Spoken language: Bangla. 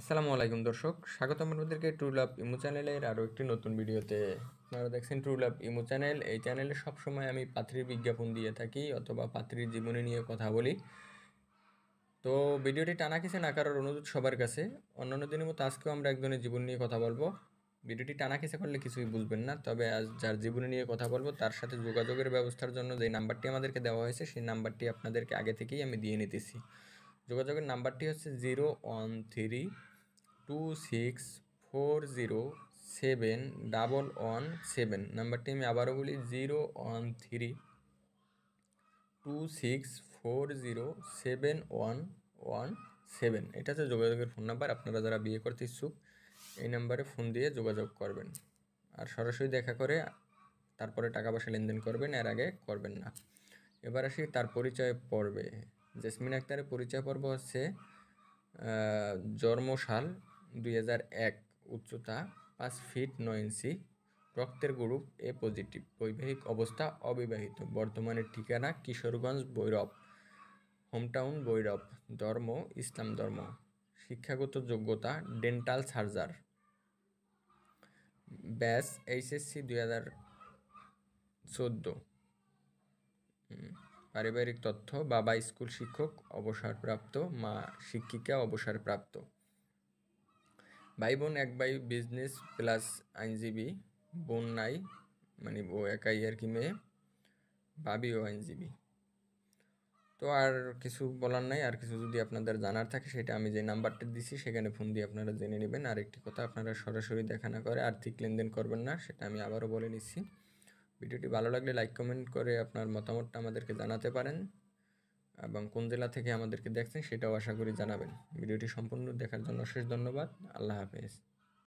আসসালামু আলাইকুম দর্শক স্বাগত আপনাদেরকে ট্রু লাভ ইমো চ্যানেলের আরও একটি নতুন ভিডিওতে আপনারা দেখছেন ট্রু লাভ ইমো চ্যানেল এই চ্যানেলে সবসময় আমি পাত্রীর বিজ্ঞাপন দিয়ে থাকি অথবা পাত্রীর জীবনী নিয়ে কথা বলি তো ভিডিওটি টানা কিছু না কারোর অনুরোধ সবার কাছে অন্যান্য দিনের মতো আজকেও আমরা একজনের জীবন নিয়ে কথা বলবো ভিডিওটি টানা কিসে করলে কিছুই বুঝবেন না তবে আজ যার জীবনী নিয়ে কথা বলবো তার সাথে যোগাযোগের ব্যবস্থার জন্য যে নাম্বারটি আমাদেরকে দেওয়া হয়েছে সেই নাম্বারটি আপনাদেরকে আগে থেকেই আমি দিয়ে নিতেছি যোগাযোগের নাম্বারটি হচ্ছে zero one three two six four zero seven double one seven নাম্বারটি আমি আবারও বলি zero one three two six four zero seven one one seven এটা হচ্ছে যোগাযোগের ফোন নাম্বার আপনারা যারা বিয়ে করতে ইচ্ছুক এই নাম্বারে ফোন দিয়ে যোগাযোগ করবেন আর সরাসরি দেখা করে তারপরে টাকা পয়সা লেনদেন করবেন এর আগে করবেন না এবার আসি তার পরিচয় পর্বে জেসমিন আক্তারের পরিচয় পর্ব হচ্ছে জন্মসাল দুই এক উচ্চতা পাঁচ ফিট ন ইঞ্চি রক্তের গ্রুপ এ পজিটিভ বৈবাহিক অবস্থা অবিবাহিত বর্তমানে ঠিকানা কিশোরগঞ্জ বৈরব হোমটাউন বৈরব ধর্ম ইসলাম ধর্ম শিক্ষাগত যোগ্যতা ডেন্টাল সার্জার ব্যাস এইচএসসি দুই হাজার চোদ্দো পারিবারিক তথ্য বাবা স্কুল শিক্ষক অবসরপ্রাপ্ত মা শিক্ষিকা অবসরপ্রাপ্ত ভাই বোন এক ভাই বিজনেস প্লাস আইনজীবী বোন নাই মানে ও একাই আর কি মেয়ে ও আইনজীবী তো আর কিছু বলার নাই আর কিছু যদি আপনাদের জানার থাকে সেটা আমি যে নাম্বারটা দিছি সেখানে ফোন দিয়ে আপনারা জেনে নেবেন আর একটি কথা আপনারা সরাসরি দেখা না করে আর্থিক লেনদেন করবেন না সেটা আমি আবারও বলে নিচ্ছি ভিডিওটি ভালো লাগলে লাইক কমেন্ট করে আপনার মতামতটা আমাদেরকে জানাতে পারেন এবং কোন জেলা থেকে আমাদেরকে দেখছেন সেটাও আশা করি জানাবেন ভিডিওটি সম্পূর্ণ দেখার জন্য অশেষ ধন্যবাদ আল্লাহ হাফেজ